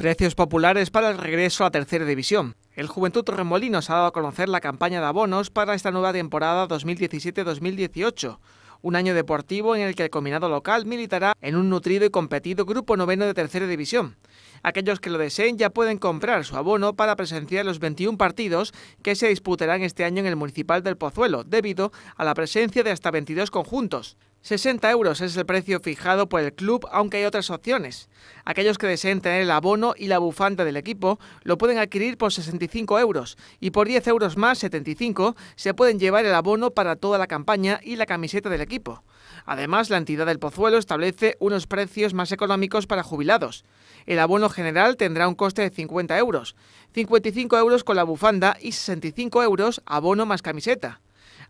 Precios populares para el regreso a Tercera División. El Juventud Torremolinos ha dado a conocer la campaña de abonos para esta nueva temporada 2017-2018, un año deportivo en el que el combinado local militará en un nutrido y competido grupo noveno de Tercera División. Aquellos que lo deseen ya pueden comprar su abono para presenciar los 21 partidos que se disputarán este año en el Municipal del Pozuelo, debido a la presencia de hasta 22 conjuntos. 60 euros es el precio fijado por el club, aunque hay otras opciones. Aquellos que deseen tener el abono y la bufanda del equipo lo pueden adquirir por 65 euros y por 10 euros más 75 se pueden llevar el abono para toda la campaña y la camiseta del equipo. Además, la entidad del Pozuelo establece unos precios más económicos para jubilados. El abono general tendrá un coste de 50 euros, 55 euros con la bufanda y 65 euros abono más camiseta.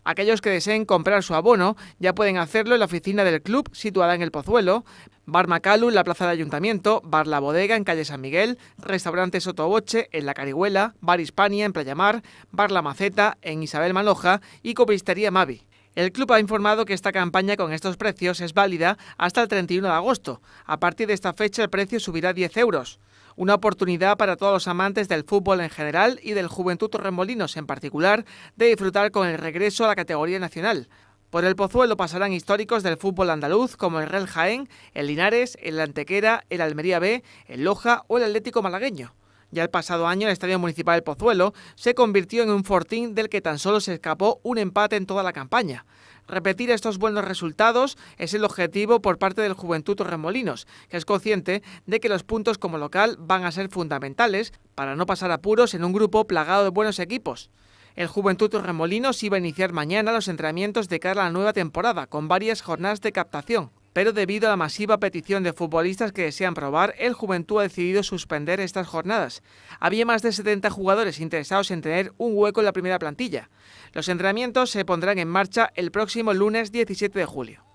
Aquellos que deseen comprar su abono ya pueden hacerlo en la oficina del club situada en el Pozuelo, Bar Macalu en la Plaza de Ayuntamiento, Bar La Bodega en Calle San Miguel, Restaurante Sotoboche en La Carihuela, Bar Hispania en Playamar, Bar La Maceta en Isabel Manoja y Copistería Mavi. El club ha informado que esta campaña con estos precios es válida hasta el 31 de agosto. A partir de esta fecha el precio subirá 10 euros. Una oportunidad para todos los amantes del fútbol en general y del Juventud Torremolinos en particular de disfrutar con el regreso a la categoría nacional. Por el Pozuelo pasarán históricos del fútbol andaluz como el Real Jaén, el Linares, el Antequera, el Almería B, el Loja o el Atlético Malagueño. Ya el pasado año el Estadio Municipal del Pozuelo se convirtió en un fortín del que tan solo se escapó un empate en toda la campaña. Repetir estos buenos resultados es el objetivo por parte del Juventud Torremolinos, que es consciente de que los puntos como local van a ser fundamentales para no pasar apuros en un grupo plagado de buenos equipos. El Juventud Torremolinos iba a iniciar mañana los entrenamientos de cara a la nueva temporada, con varias jornadas de captación pero debido a la masiva petición de futbolistas que desean probar, el Juventud ha decidido suspender estas jornadas. Había más de 70 jugadores interesados en tener un hueco en la primera plantilla. Los entrenamientos se pondrán en marcha el próximo lunes 17 de julio.